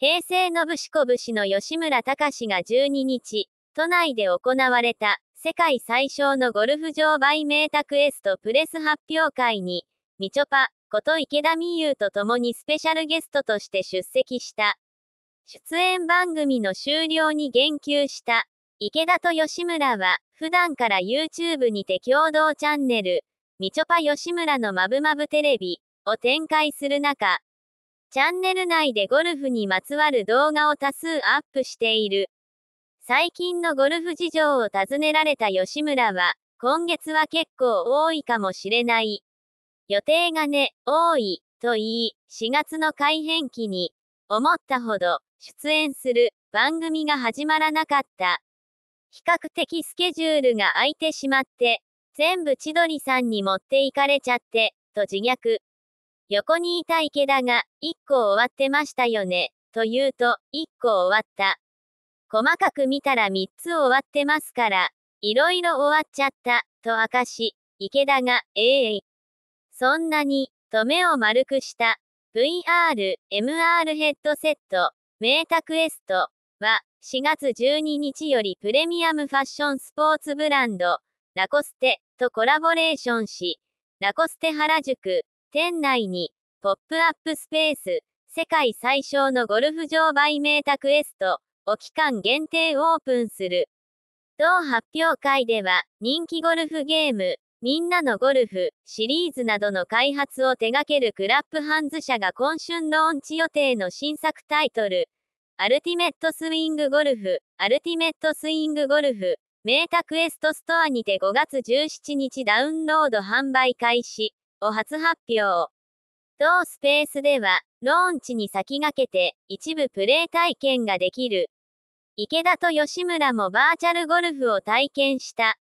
平成のこぶしの吉村隆が12日、都内で行われた世界最小のゴルフ場売名クエストプレス発表会に、みちょぱこと池田美優と共にスペシャルゲストとして出席した。出演番組の終了に言及した池田と吉村は、普段から YouTube にて共同チャンネル、みちょぱ吉村のまぶまぶテレビを展開する中、チャンネル内でゴルフにまつわる動画を多数アップしている。最近のゴルフ事情を尋ねられた吉村は、今月は結構多いかもしれない。予定がね、多い、と言い、4月の改変期に、思ったほど、出演する、番組が始まらなかった。比較的スケジュールが空いてしまって、全部千鳥さんに持っていかれちゃって、と自虐。横にいた池田が、1個終わってましたよね、と言うと、1個終わった。細かく見たら3つ終わってますから、いろいろ終わっちゃった、と明かし、池田が、ええー、そんなに、と目を丸くした。VR、MR ヘッドセット、メータクエストは、4月12日よりプレミアムファッションスポーツブランド、ラコステとコラボレーションし、ラコステ原宿、店内に、ポップアップスペース、世界最小のゴルフ場売名タクエスト、を期間限定オープンする。同発表会では、人気ゴルフゲーム、みんなのゴルフシリーズなどの開発を手掛けるクラップハンズ社が今春ローンチ予定の新作タイトル、アルティメットスイングゴルフ、アルティメットスイングゴルフ、メータクエストストアにて5月17日ダウンロード販売開始。を初発表。同スペースでは、ローンチに先駆けて一部プレー体験ができる。池田と吉村もバーチャルゴルフを体験した。